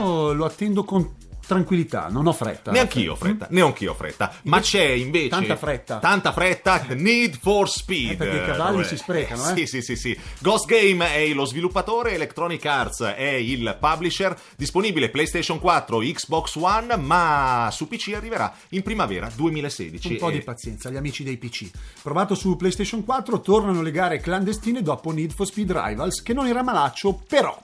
lo attendo con tranquillità, non ho fretta. Neanch'io ho fretta, mm? neanch'io ho fretta. Ma c'è invece. Tanta fretta. Tanta fretta, Need for Speed. Eh, perché i cavalli eh, si sprecano, eh? Sì, sì, sì, sì. Ghost Game è lo sviluppatore, Electronic Arts è il publisher. Disponibile PlayStation 4, Xbox One, ma su PC arriverà in primavera 2016. Un po' e... di pazienza, gli amici dei PC. Provato su PlayStation 4, tornano le gare clandestine dopo Need for Speed Rivals, che non era malaccio, però.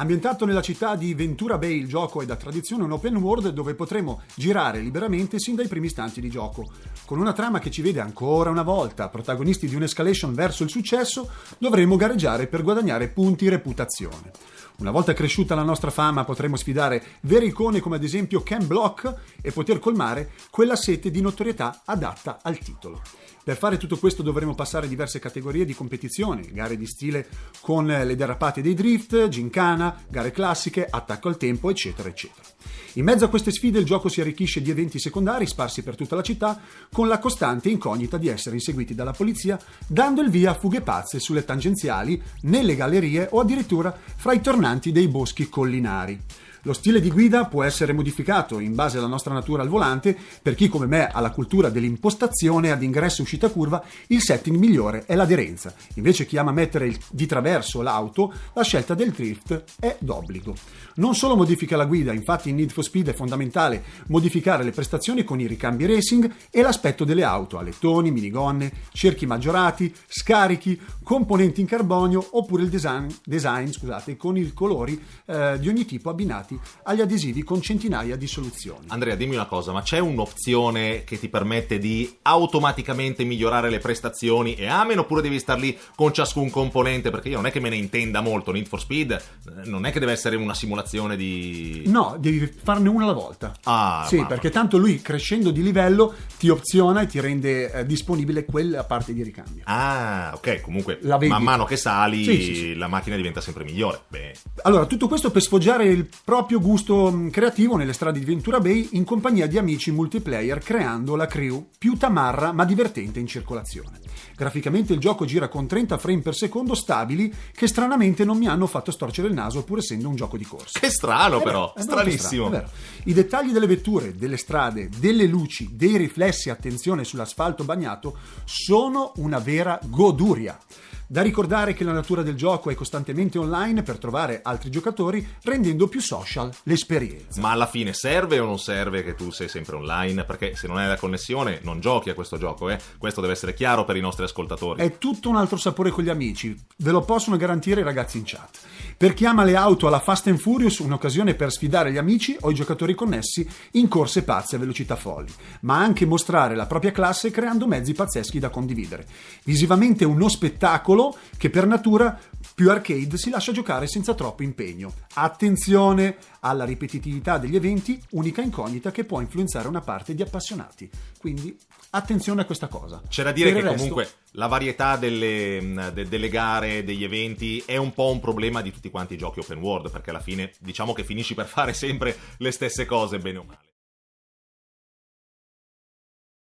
Ambientato nella città di Ventura Bay, il gioco è da tradizione un open world dove potremo girare liberamente sin dai primi istanti di gioco, con una trama che ci vede ancora una volta protagonisti di un'escalation verso il successo, dovremo gareggiare per guadagnare punti reputazione. Una volta cresciuta la nostra fama potremo sfidare vere icone come ad esempio Ken Block e poter colmare quella sete di notorietà adatta al titolo. Per fare tutto questo dovremo passare diverse categorie di competizione, gare di stile con le derrapate dei drift, gincana, gare classiche, attacco al tempo, eccetera, eccetera. In mezzo a queste sfide il gioco si arricchisce di eventi secondari sparsi per tutta la città, con la costante incognita di essere inseguiti dalla polizia, dando il via a fughe pazze sulle tangenziali, nelle gallerie o addirittura fra i tornanti dei boschi collinari. Lo stile di guida può essere modificato in base alla nostra natura al volante, per chi come me ha la cultura dell'impostazione ad ingresso e uscita curva, il setting migliore è l'aderenza. Invece chi ama mettere di traverso l'auto, la scelta del drift è d'obbligo. Non solo modifica la guida, infatti in Need for Speed è fondamentale modificare le prestazioni con i ricambi racing e l'aspetto delle auto, alettoni, minigonne, cerchi maggiorati, scarichi, componenti in carbonio oppure il design, design scusate, con i colori eh, di ogni tipo abbinati attaccati agli adesivi con centinaia di soluzioni. Andrea, dimmi una cosa, ma c'è un'opzione che ti permette di automaticamente migliorare le prestazioni e amen oppure devi star lì con ciascun componente? Perché io non è che me ne intenda molto, Need for Speed eh, non è che deve essere una simulazione di... No, devi farne una alla volta. Ah, sì, mamma. perché tanto lui crescendo di livello ti opziona e ti rende eh, disponibile quella parte di ricambio. Ah, ok, comunque man mano che sali sì, sì, sì. la macchina diventa sempre migliore. Beh. Allora, tutto questo per sfoggiare il pro proprio gusto mm, creativo nelle strade di Ventura Bay in compagnia di amici multiplayer creando la crew più tamarra ma divertente in circolazione. Graficamente il gioco gira con 30 frame per secondo stabili che stranamente non mi hanno fatto storcere il naso pur essendo un gioco di corsa. Che strano eh però, beh, stranissimo. Strano, I dettagli delle vetture, delle strade, delle luci, dei riflessi, attenzione sull'asfalto bagnato, sono una vera goduria. Da ricordare che la natura del gioco è costantemente online per trovare altri giocatori, rendendo più social l'esperienza. Ma alla fine serve o non serve che tu sei sempre online? Perché se non hai la connessione non giochi a questo gioco, eh? Questo deve essere chiaro per i nostri ascoltatori. È tutto un altro sapore con gli amici, ve lo possono garantire i ragazzi in chat. Per chi ama le auto alla Fast and Furious, un'occasione per sfidare gli amici o i giocatori connessi in corse pazze a velocità folli, ma anche mostrare la propria classe creando mezzi pazzeschi da condividere. Visivamente uno spettacolo titolo che per natura più arcade si lascia giocare senza troppo impegno. Attenzione alla ripetitività degli eventi, unica incognita che può influenzare una parte di appassionati. Quindi attenzione a questa cosa. C'è da dire per che resto... comunque la varietà delle, mm, de, delle, gare, degli eventi è un po' un problema di tutti quanti i giochi open world, perché alla fine diciamo che finisci per fare sempre le stesse cose, bene o male.